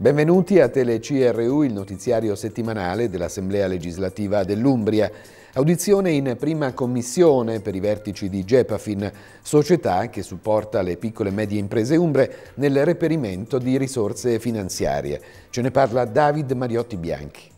Benvenuti a TeleCRU, il notiziario settimanale dell'Assemblea legislativa dell'Umbria. Audizione in prima commissione per i vertici di Gepafin, società che supporta le piccole e medie imprese umbre nel reperimento di risorse finanziarie. Ce ne parla David Mariotti Bianchi.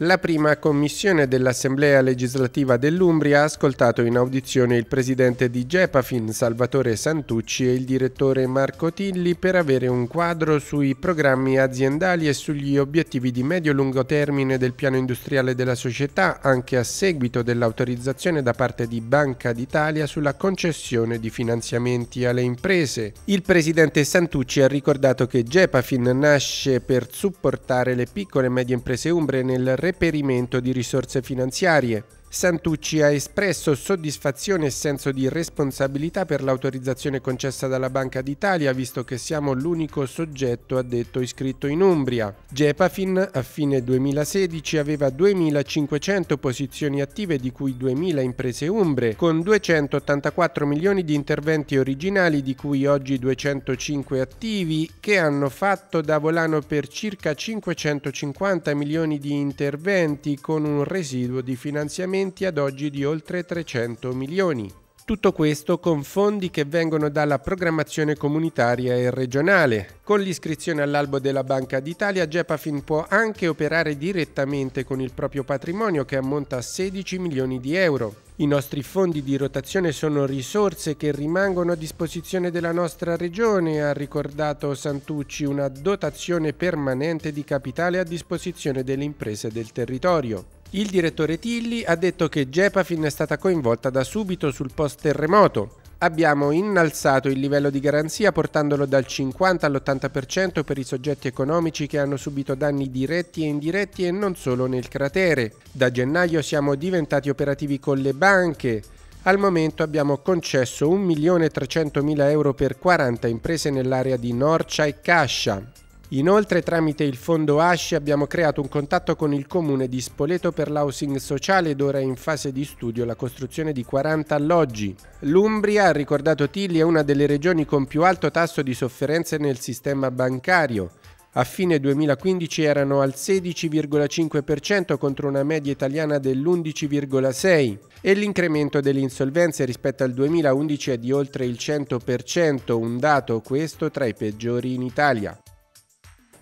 La prima commissione dell'Assemblea legislativa dell'Umbria ha ascoltato in audizione il presidente di Gepafin Salvatore Santucci e il direttore Marco Tilli per avere un quadro sui programmi aziendali e sugli obiettivi di medio-lungo termine del piano industriale della società anche a seguito dell'autorizzazione da parte di Banca d'Italia sulla concessione di finanziamenti alle imprese. Il presidente Santucci ha ricordato che Gepafin nasce per supportare le piccole e medie imprese umbre nel reperimento di risorse finanziarie. Santucci ha espresso soddisfazione e senso di responsabilità per l'autorizzazione concessa dalla Banca d'Italia, visto che siamo l'unico soggetto addetto iscritto in Umbria. Gepafin a fine 2016 aveva 2.500 posizioni attive, di cui 2.000 imprese umbre, con 284 milioni di interventi originali, di cui oggi 205 attivi, che hanno fatto da volano per circa 550 milioni di interventi, con un residuo di finanziamento investimenti ad oggi di oltre 300 milioni. Tutto questo con fondi che vengono dalla programmazione comunitaria e regionale. Con l'iscrizione all'albo della Banca d'Italia, Gepafin può anche operare direttamente con il proprio patrimonio che ammonta a 16 milioni di euro. I nostri fondi di rotazione sono risorse che rimangono a disposizione della nostra regione, ha ricordato Santucci, una dotazione permanente di capitale a disposizione delle imprese del territorio. Il direttore Tilli ha detto che Gepafin è stata coinvolta da subito sul post terremoto. Abbiamo innalzato il livello di garanzia portandolo dal 50 all'80% per i soggetti economici che hanno subito danni diretti e indiretti e non solo nel cratere. Da gennaio siamo diventati operativi con le banche. Al momento abbiamo concesso 1.300.000 euro per 40 imprese nell'area di Norcia e Cascia. Inoltre tramite il fondo ASCI abbiamo creato un contatto con il comune di Spoleto per l'housing sociale ed ora è in fase di studio la costruzione di 40 alloggi. L'Umbria, ha ricordato Tilli, è una delle regioni con più alto tasso di sofferenze nel sistema bancario. A fine 2015 erano al 16,5% contro una media italiana dell'11,6% e l'incremento delle insolvenze rispetto al 2011 è di oltre il 100%, un dato questo tra i peggiori in Italia.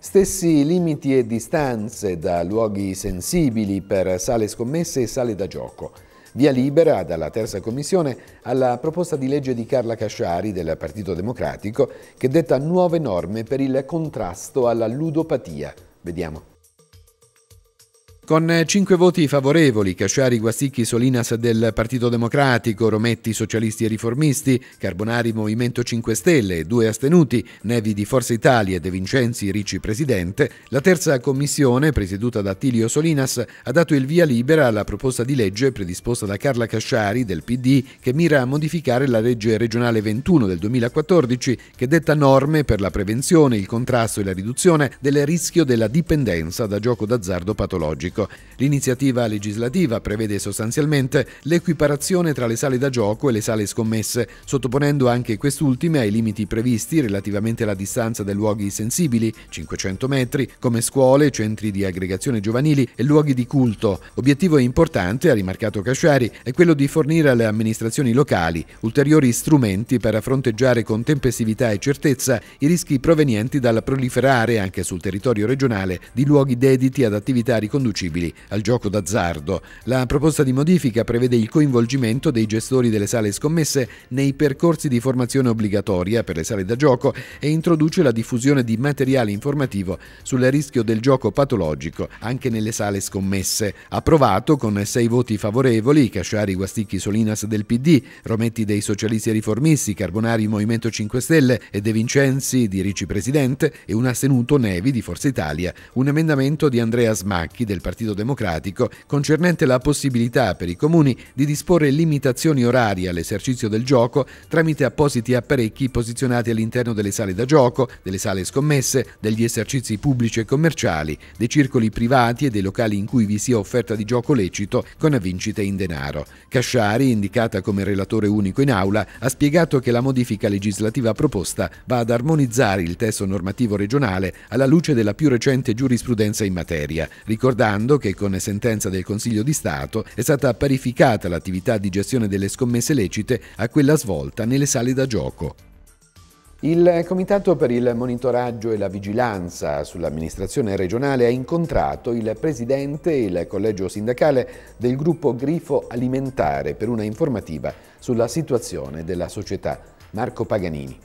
Stessi limiti e distanze da luoghi sensibili per sale scommesse e sale da gioco. Via libera dalla terza commissione alla proposta di legge di Carla Casciari del Partito Democratico che detta nuove norme per il contrasto alla ludopatia. Vediamo. Con eh, cinque voti favorevoli, Casciari, Guasticchi, Solinas del Partito Democratico, Rometti, Socialisti e Riformisti, Carbonari, Movimento 5 Stelle, due astenuti, Nevi di Forza Italia, e De Vincenzi, Ricci Presidente, la terza commissione, presieduta da Tilio Solinas, ha dato il via libera alla proposta di legge predisposta da Carla Casciari del PD che mira a modificare la legge regionale 21 del 2014 che detta norme per la prevenzione, il contrasto e la riduzione del rischio della dipendenza da gioco d'azzardo patologico pubblico. L'iniziativa legislativa prevede sostanzialmente l'equiparazione tra le sale da gioco e le sale scommesse, sottoponendo anche quest'ultime ai limiti previsti relativamente alla distanza dai luoghi sensibili, 500 metri, come scuole, centri di aggregazione giovanili e luoghi di culto. Obiettivo importante, ha rimarcato Casciari, è quello di fornire alle amministrazioni locali ulteriori strumenti per fronteggiare con tempestività e certezza i rischi provenienti dal proliferare anche sul territorio regionale di luoghi dediti ad attività riconducibili riconducibili al gioco d'azzardo. La proposta di modifica prevede il coinvolgimento dei gestori delle sale scommesse nei percorsi di formazione obbligatoria per le sale da gioco e introduce la diffusione di materiale informativo sul rischio del gioco patologico anche nelle sale scommesse. Approvato con sei voti favorevoli, Casciari, Guasticchi, Solinas del PD, Rometti dei Socialisti e Riformisti, Carbonari Movimento 5 Stelle e De Vincenzi di Ricci Presidente e un astenuto Nevi di Forza Italia, un emendamento di Andrea Smacchi del Partito Partito Democratico concernente la possibilità per i comuni di disporre limitazioni orarie all'esercizio del gioco tramite appositi apparecchi posizionati all'interno delle sale da gioco, delle sale scommesse, degli esercizi pubblici e commerciali, dei circoli privati e dei locali in cui vi sia offerta di gioco lecito con vincite in denaro. Casciari, indicata come relatore unico in aula, ha spiegato che la modifica legislativa proposta va ad armonizzare il testo normativo regionale alla luce della più recente giurisprudenza in materia, ricordando ricordando che con sentenza del Consiglio di Stato è stata parificata l'attività di gestione delle scommesse lecite a quella svolta nelle sale da gioco. Il Comitato per il monitoraggio e la vigilanza sull'amministrazione regionale ha incontrato il presidente e il collegio sindacale del gruppo Grifo Alimentare per una informativa sulla situazione della società Marco Paganini.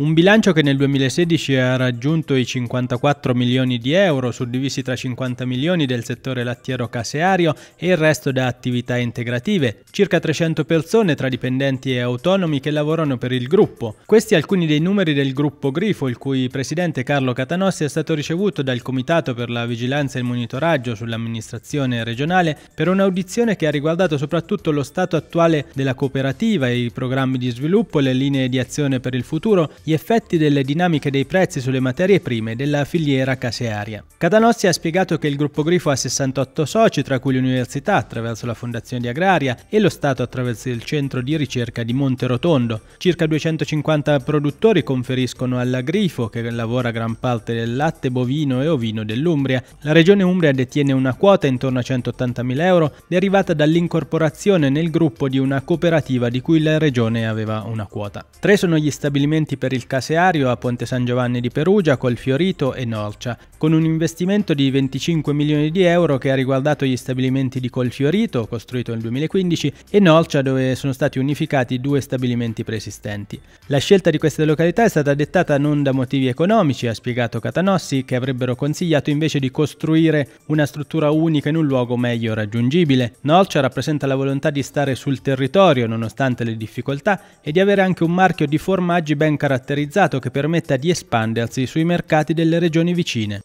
Un bilancio che nel 2016 ha raggiunto i 54 milioni di euro, suddivisi tra 50 milioni del settore lattiero-caseario e il resto da attività integrative. Circa 300 persone tra dipendenti e autonomi che lavorano per il gruppo. Questi alcuni dei numeri del gruppo Grifo, il cui presidente Carlo Catanossi è stato ricevuto dal Comitato per la Vigilanza e il Monitoraggio sull'amministrazione regionale per un'audizione che ha riguardato soprattutto lo stato attuale della cooperativa, i programmi di sviluppo, le linee di azione per il futuro, gli effetti delle dinamiche dei prezzi sulle materie prime della filiera casearia. Cadanossi ha spiegato che il gruppo Grifo ha 68 soci, tra cui l'università attraverso la Fondazione di Agraria e lo Stato attraverso il centro di ricerca di Monte Rotondo. Circa 250 produttori conferiscono alla Grifo, che lavora gran parte del latte bovino e ovino dell'Umbria. La regione Umbria detiene una quota intorno a 180.000 euro, derivata dall'incorporazione nel gruppo di una cooperativa di cui la regione aveva una quota. Tre sono gli stabilimenti per per il caseario a Ponte San Giovanni di Perugia, Colfiorito e Norcia, con un investimento di 25 milioni di euro che ha riguardato gli stabilimenti di Colfiorito, costruito nel 2015, e Norcia dove sono stati unificati due stabilimenti preesistenti. La scelta di queste località è stata dettata non da motivi economici, ha spiegato Catanossi, che avrebbero consigliato invece di costruire una struttura unica in un luogo meglio raggiungibile. Norcia rappresenta la volontà di stare sul territorio nonostante le difficoltà e di avere anche un marchio di formaggi ben caratterizzato caratterizzato che permetta di espandersi sui mercati delle regioni vicine.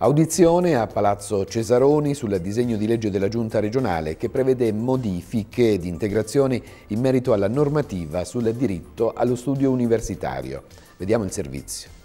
Audizione a Palazzo Cesaroni sul disegno di legge della Giunta regionale che prevede modifiche ed integrazioni in merito alla normativa sul diritto allo studio universitario. Vediamo il servizio.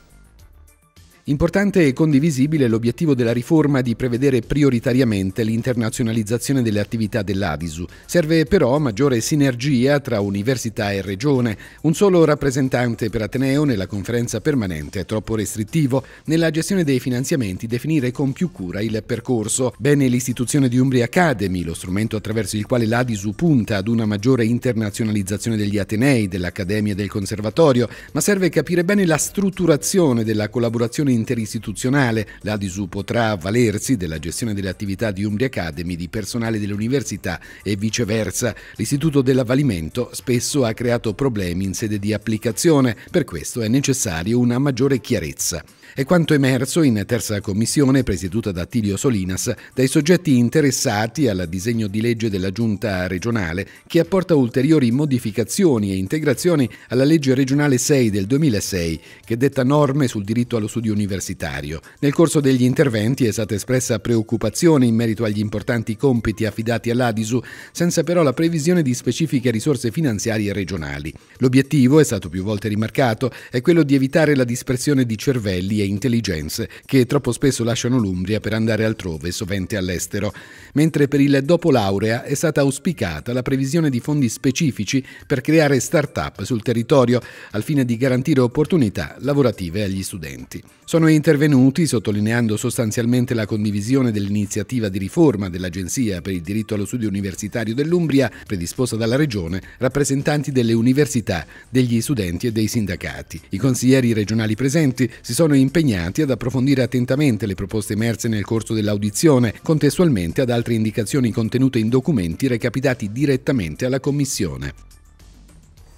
Importante e condivisibile l'obiettivo della riforma di prevedere prioritariamente l'internazionalizzazione delle attività dell'Adisu. Serve però maggiore sinergia tra università e regione. Un solo rappresentante per Ateneo nella conferenza permanente è troppo restrittivo. Nella gestione dei finanziamenti definire con più cura il percorso. Bene l'istituzione di Umbria Academy, lo strumento attraverso il quale l'Adisu punta ad una maggiore internazionalizzazione degli Atenei, dell'Accademia e del Conservatorio, ma serve capire bene la strutturazione della collaborazione interistituzionale. L'ADISU potrà avvalersi della gestione delle attività di Umbria Academy di personale dell'università e viceversa. L'istituto dell'avvalimento spesso ha creato problemi in sede di applicazione, per questo è necessario una maggiore chiarezza. È quanto emerso in terza commissione presieduta da Tilio Solinas dai soggetti interessati al disegno di legge della Giunta regionale che apporta ulteriori modificazioni e integrazioni alla legge regionale 6 del 2006 che detta norme sul diritto allo studio universitario universitario. Nel corso degli interventi è stata espressa preoccupazione in merito agli importanti compiti affidati all'Adisu, senza però la previsione di specifiche risorse finanziarie regionali. L'obiettivo, è stato più volte rimarcato, è quello di evitare la dispersione di cervelli e intelligenze che troppo spesso lasciano l'Umbria per andare altrove, sovente all'estero, mentre per il dopo laurea è stata auspicata la previsione di fondi specifici per creare start-up sul territorio al fine di garantire opportunità lavorative agli studenti sono intervenuti sottolineando sostanzialmente la condivisione dell'iniziativa di riforma dell'Agenzia per il diritto allo studio universitario dell'Umbria, predisposta dalla Regione, rappresentanti delle università, degli studenti e dei sindacati. I consiglieri regionali presenti si sono impegnati ad approfondire attentamente le proposte emerse nel corso dell'audizione, contestualmente ad altre indicazioni contenute in documenti recapitati direttamente alla Commissione.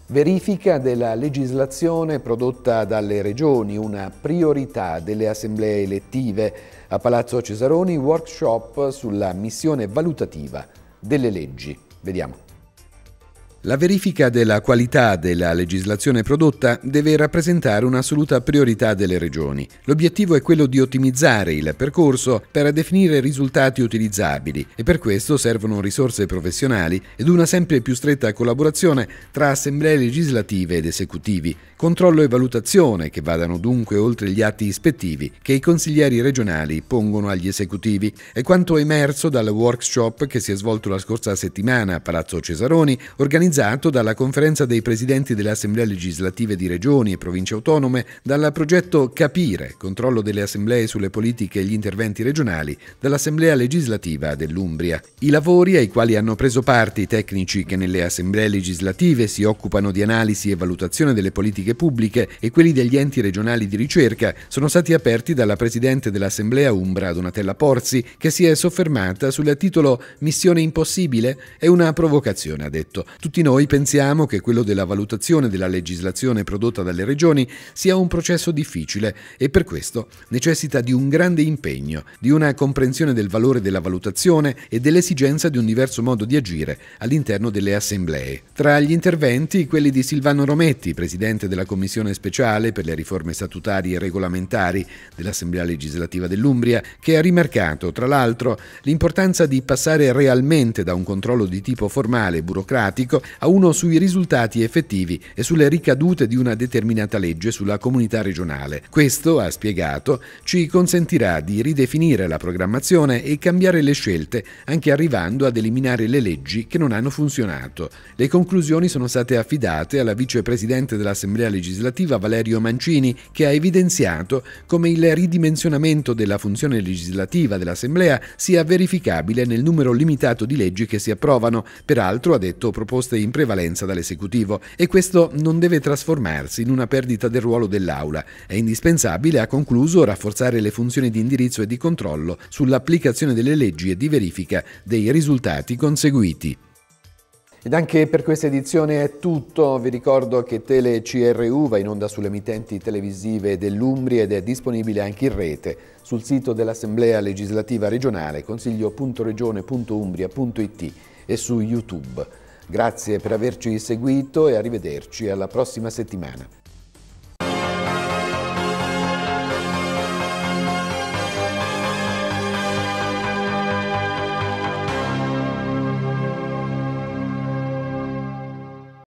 Verifica della legislazione prodotta dalle regioni, una priorità delle assemblee elettive. A Palazzo Cesaroni workshop sulla missione valutativa delle leggi. Vediamo. La verifica della qualità della legislazione prodotta deve rappresentare un'assoluta priorità delle regioni. L'obiettivo è quello di ottimizzare il percorso per definire risultati utilizzabili e per questo servono risorse professionali ed una sempre più stretta collaborazione tra assemblee legislative ed esecutivi, controllo e valutazione che vadano dunque oltre gli atti ispettivi che i consiglieri regionali pongono agli esecutivi. È quanto emerso dal workshop che si è svolto la scorsa settimana a Palazzo Cesaroni, organizzato organizzato dalla Conferenza dei Presidenti delle Assemblee Legislative di Regioni e Province Autonome, dal progetto Capire, controllo delle assemblee sulle politiche e gli interventi regionali, dall'Assemblea Legislativa dell'Umbria. I lavori ai quali hanno preso parte i tecnici che nelle Assemblee Legislative si occupano di analisi e valutazione delle politiche pubbliche e quelli degli enti regionali di ricerca sono stati aperti dalla Presidente dell'Assemblea Umbra, Donatella Porzi, che si è soffermata sul titolo Missione impossibile? È una provocazione, ha detto. Tutti noi pensiamo che quello della valutazione della legislazione prodotta dalle regioni sia un processo difficile e per questo necessita di un grande impegno, di una comprensione del valore della valutazione e dell'esigenza di un diverso modo di agire all'interno delle assemblee. Tra gli interventi quelli di Silvano Rometti, presidente della Commissione speciale per le riforme statutarie e regolamentari dell'Assemblea legislativa dell'Umbria, che ha rimarcato, tra l'altro, l'importanza di passare realmente da un controllo di tipo formale e burocratico a uno sui risultati effettivi e sulle ricadute di una determinata legge sulla comunità regionale. Questo, ha spiegato, ci consentirà di ridefinire la programmazione e cambiare le scelte, anche arrivando ad eliminare le leggi che non hanno funzionato. Le conclusioni sono state affidate alla vicepresidente dell'Assemblea legislativa Valerio Mancini, che ha evidenziato come il ridimensionamento della funzione legislativa dell'Assemblea sia verificabile nel numero limitato di leggi che si approvano, peraltro ha detto proposte proposte in prevalenza dall'esecutivo e questo non deve trasformarsi in una perdita del ruolo dell'Aula. È indispensabile, ha concluso, rafforzare le funzioni di indirizzo e di controllo sull'applicazione delle leggi e di verifica dei risultati conseguiti. Ed anche per questa edizione è tutto, vi ricordo che TeleCRU va in onda sulle emittenti televisive dell'Umbria ed è disponibile anche in rete sul sito dell'Assemblea legislativa regionale consiglio.regione.umbria.it e su YouTube. Grazie per averci seguito e arrivederci alla prossima settimana.